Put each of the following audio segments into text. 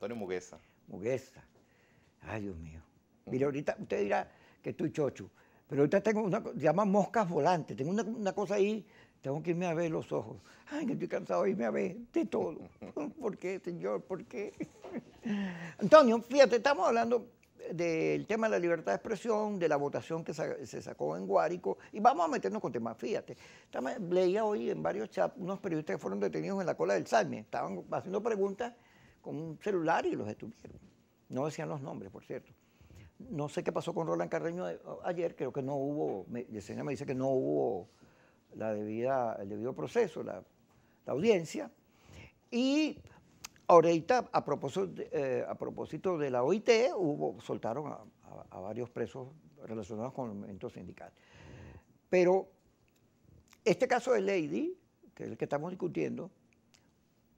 Antonio Muguesa. Muguesa. Ay, Dios mío. Mire, ahorita usted dirá que estoy chocho, pero ahorita tengo una cosa, llama moscas volantes. Tengo una, una, cosa ahí, tengo que irme a ver los ojos. Ay, que estoy cansado de irme a ver de todo. ¿Por qué, señor? ¿Por qué? Antonio, fíjate, estamos hablando del tema de la libertad de expresión, de la votación que se sacó en Guárico, y vamos a meternos con temas, fíjate. Leía hoy en varios chats unos periodistas que fueron detenidos en la cola del Salme, estaban haciendo preguntas con un celular y los detuvieron. No decían los nombres, por cierto. No sé qué pasó con Roland Carreño eh, ayer, creo que no hubo, Yesenia me dice que no hubo la debida, el debido proceso, la, audiencia. Y ahorita, a propósito, de, eh, a propósito de la OIT, hubo, soltaron a, a varios presos relacionados con el movimiento sindical. Pero este caso de Lady, que es el que estamos discutiendo,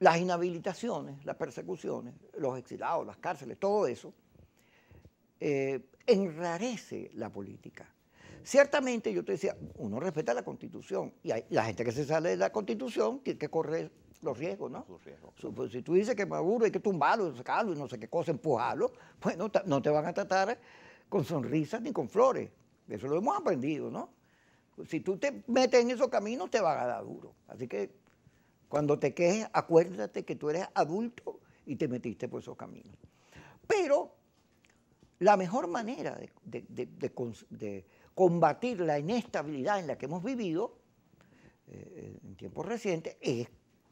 las inhabilitaciones, las persecuciones, los exilados, las cárceles, todo eso, eh, enrarece la política. Ciertamente, yo te decía, uno respeta la constitución y la gente que se sale de la constitución tiene que correr los riesgos, ¿no? riesgos. Pues, si tú dices que Maduro hay que tumbarlo, sacarlo y no sé qué cosa, empujarlo, bueno, no, te van a tratar con sonrisas ni con flores. Eso lo hemos aprendido, ¿no? Si tú te metes en esos caminos, te van a dar duro. Así que cuando te quejes, acuérdate que tú eres adulto y te metiste por esos caminos. Pero la mejor manera de, combatir la inestabilidad en la que hemos vivido eh, eh, en tiempos recientes es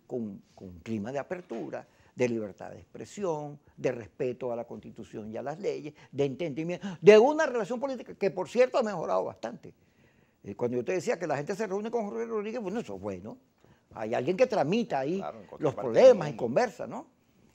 con, un clima de apertura, de libertad de expresión, de respeto a la constitución y a las leyes, de entendimiento, de una relación política que por cierto ha mejorado bastante. Eh, cuando yo te decía que la gente se reúne con Jorge Rodríguez, bueno, eso es bueno, hay alguien que tramita ahí los problemas y conversa, ¿no?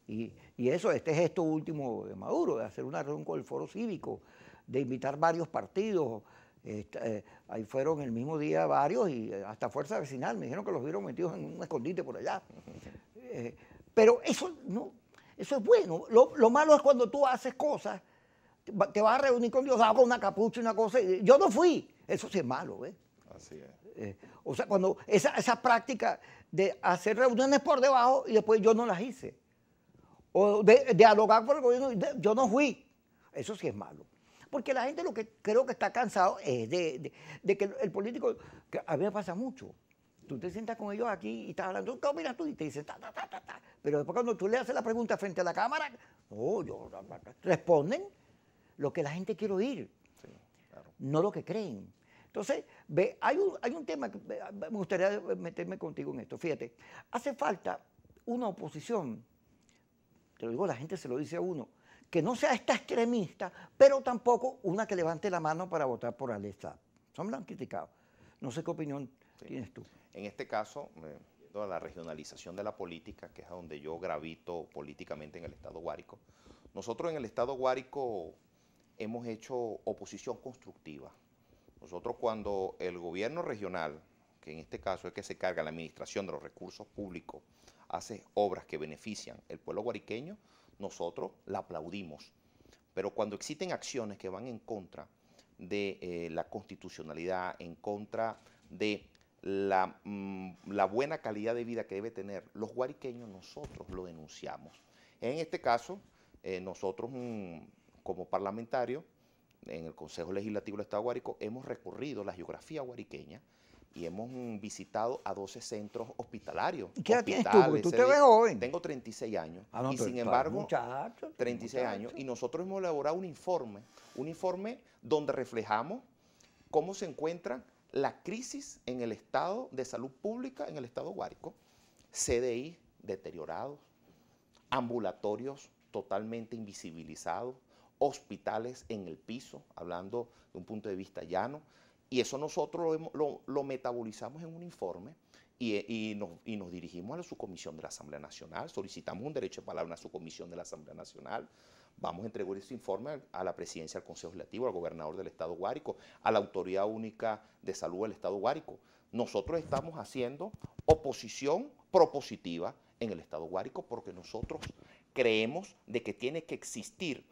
Y, eso, este es esto último de Maduro, de hacer una reunión con el foro cívico, de invitar varios partidos. Este, eh, ahí fueron el mismo día varios y eh, hasta Fuerza Vecinal me dijeron que los vieron metidos en un escondite por allá. Eh, pero eso no, eso es bueno. Lo, malo es cuando tú haces cosas, te vas a reunir con Dios, hago una capucha, y una cosa. yo no fui. Eso sí es malo, ¿ves? Eh, o sea, cuando esa, esa, práctica de hacer reuniones por debajo y después yo no las hice. O de, dialogar por el gobierno yo no fui. Eso sí es malo. Porque la gente lo que creo que está cansado es de, que el político, que a mí me pasa mucho, tú te sientas con ellos aquí y estás hablando, tú miras tú? Y te dicen, Pero después cuando tú le haces la pregunta frente a la cámara, responden lo que la gente quiere oír, no lo que creen. Entonces, hay un, tema que me gustaría meterme contigo en esto. Fíjate, hace falta una oposición, te lo digo, la gente se lo dice a uno, que no sea esta extremista, pero tampoco una que levante la mano para votar por Alexa. Son lo han criticado. No sé qué opinión tienes tú. En este caso, viendo a la regionalización de la política, que es a donde yo gravito políticamente en el Estado Guárico, nosotros en el Estado Guárico hemos hecho oposición constructiva nosotros cuando el gobierno regional, que en este caso es que se carga la administración de los recursos públicos, hace obras que benefician el pueblo guariqueño, nosotros la aplaudimos. Pero cuando existen acciones que van en contra de eh, la constitucionalidad, en contra de mm, la, buena calidad de vida que debe tener los guariqueños, nosotros lo denunciamos. En este caso, eh, nosotros mm, como parlamentarios en el Consejo Legislativo del Estado Guárico, hemos recorrido la geografía huariqueña y hemos mm, visitado a 12 centros hospitalarios. qué edad tú? te ves joven. Tengo 36 años. Ah, y sin embargo, 36 años. Y nosotros hemos elaborado un informe, un informe donde reflejamos cómo se encuentra la crisis en el estado de salud pública, en el estado Guárico. CDI deteriorados, ambulatorios totalmente invisibilizados, hospitales en el piso, hablando de un punto de vista llano, y eso nosotros lo, metabolizamos en un informe y, nos, dirigimos a la subcomisión de la Asamblea Nacional, solicitamos un derecho de palabra a la subcomisión de la Asamblea Nacional, vamos a entregar ese informe a la presidencia del Consejo Legislativo, al gobernador del Estado Guárico, a la Autoridad Única de Salud del Estado Guárico. Nosotros estamos haciendo oposición propositiva en el Estado Guárico porque nosotros creemos de que tiene que existir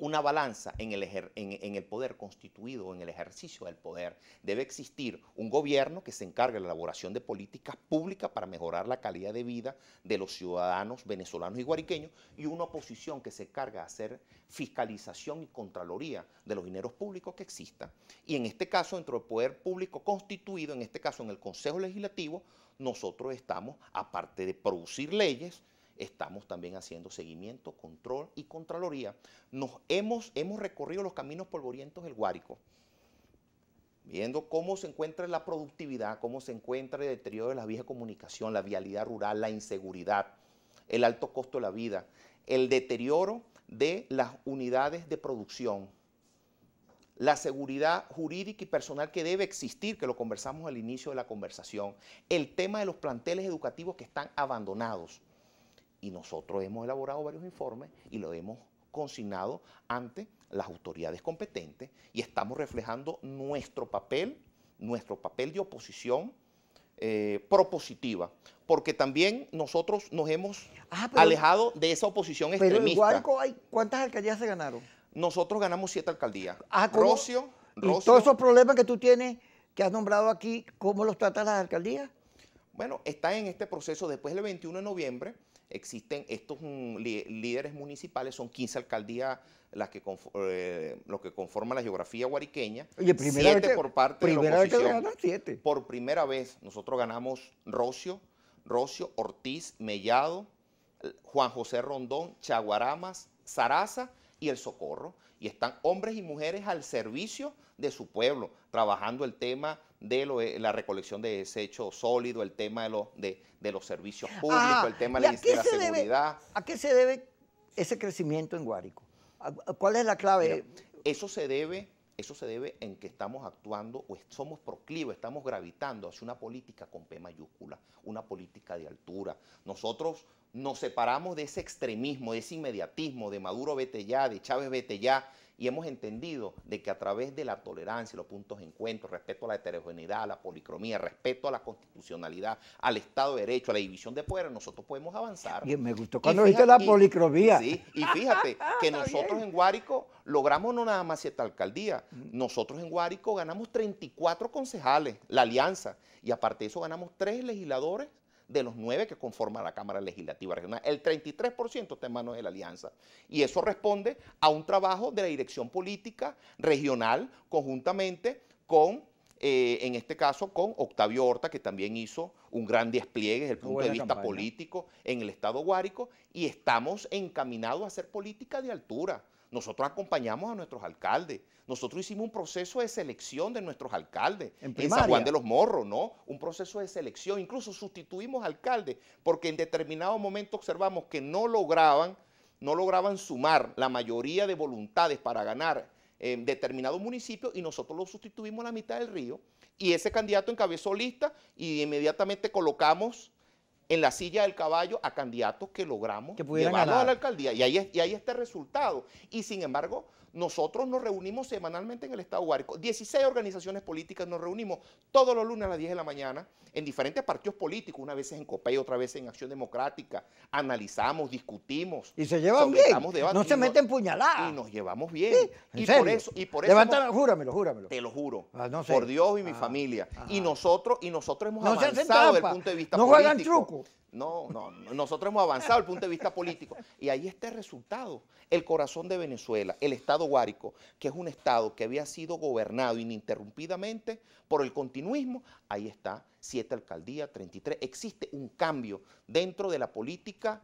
una balanza en el, poder constituido, en el ejercicio del poder. Debe existir un gobierno que se encargue de la elaboración de políticas públicas para mejorar la calidad de vida de los ciudadanos venezolanos y guariqueños y una oposición que se encarga de hacer fiscalización y contraloría de los dineros públicos que existan. Y en este caso, dentro del poder público constituido, en este caso en el Consejo Legislativo, nosotros estamos, aparte de producir leyes, estamos también haciendo seguimiento, control y contraloría. Nos hemos, recorrido los caminos polvorientos del Guárico, viendo cómo se encuentra la productividad, cómo se encuentra el deterioro de vías de comunicación, la vialidad rural, la inseguridad, el alto costo de la vida, el deterioro de las unidades de producción, la seguridad jurídica y personal que debe existir, que lo conversamos al inicio de la conversación, el tema de los planteles educativos que están abandonados y nosotros hemos elaborado varios informes y lo hemos consignado ante las autoridades competentes y estamos reflejando nuestro papel, nuestro papel de oposición eh, propositiva, porque también nosotros nos hemos ah, alejado de esa oposición extremista. Pero hay, ¿cuántas alcaldías se ganaron? Nosotros ganamos siete alcaldías. Ah, y todos esos problemas que tú tienes, que has nombrado aquí, ¿cómo los tratan las alcaldías? Bueno, está en este proceso después del 21 de noviembre. Existen estos mm, líderes municipales, son 15 alcaldías las que eh, lo que conforma la geografía guariqueña. Y por parte de la oposición. Por primera vez nosotros ganamos Rocio, Rocio, Ortiz, Mellado, Juan José Rondón, Chaguaramas, Saraza y El Socorro. Y están hombres y mujeres al servicio de su pueblo, trabajando el tema de eh, la recolección de desechos sólidos, el tema de, de, los servicios ah, públicos, el tema de, la seguridad. ¿A qué se debe ese crecimiento en Guárico? ¿Cuál es la clave? eso se debe eso se debe en que estamos actuando o somos proclivos, estamos gravitando hacia una política con P mayúscula, una política de altura. Nosotros nos separamos de ese extremismo, de ese inmediatismo, de Maduro vete ya, de Chávez vete ya, y hemos entendido de que a través de la tolerancia, los puntos de encuentro, respeto a la heterogeneidad, a la policromía, respeto a la constitucionalidad, al Estado de Derecho, a la división de poderes, nosotros podemos avanzar. Y me gustó cuando dijiste la policromía. sí, y fíjate que nosotros en Guárico logramos no nada más siete alcaldía, mm. nosotros en Guárico ganamos 34 concejales, la alianza, y aparte de eso ganamos tres legisladores de los nueve que conforman la Cámara Legislativa Regional. El 33% está en manos de la alianza. Y eso responde a un trabajo de la dirección política regional conjuntamente con eh, en este caso con Octavio Horta, que también hizo un gran despliegue desde el punto de vista político en el Estado Guárico, y estamos encaminados a hacer política de altura. Nosotros acompañamos a nuestros alcaldes. Nosotros hicimos un proceso de selección de nuestros alcaldes en, San Juan de los Morros, ¿no? Un proceso de selección. Incluso sustituimos alcaldes porque en determinado momento observamos que no lograban, no lograban sumar la mayoría de voluntades para ganar en eh, determinado municipio y nosotros lo sustituimos a la mitad del río y ese candidato encabezó lista y inmediatamente colocamos en la silla del caballo a candidatos que logramos que a la alcaldía. Y ahí, y ahí está el resultado. Y sin embargo, nosotros nos reunimos semanalmente en el Estado Guárico. 16 organizaciones políticas nos reunimos todos los lunes a las 10 de la mañana en diferentes partidos políticos, una vez en COPEI, otra vez en Acción Democrática. Analizamos, discutimos. Y se llevan bien. no se meten puñaladas. Y nos llevamos bien. y, Por eso, y por júramelo, júramelo. Te lo juro. Ah, por Dios y mi ah, familia. Y nosotros, y nosotros hemos avanzado desde el punto de vista político. No juegan truco. No, no, nosotros hemos avanzado desde el punto de vista político. Y ahí está el resultado. El corazón de Venezuela, el Estado Guárico, que es un Estado que había sido gobernado ininterrumpidamente por el continuismo, ahí está, siete alcaldías, 33. Existe un cambio dentro de la política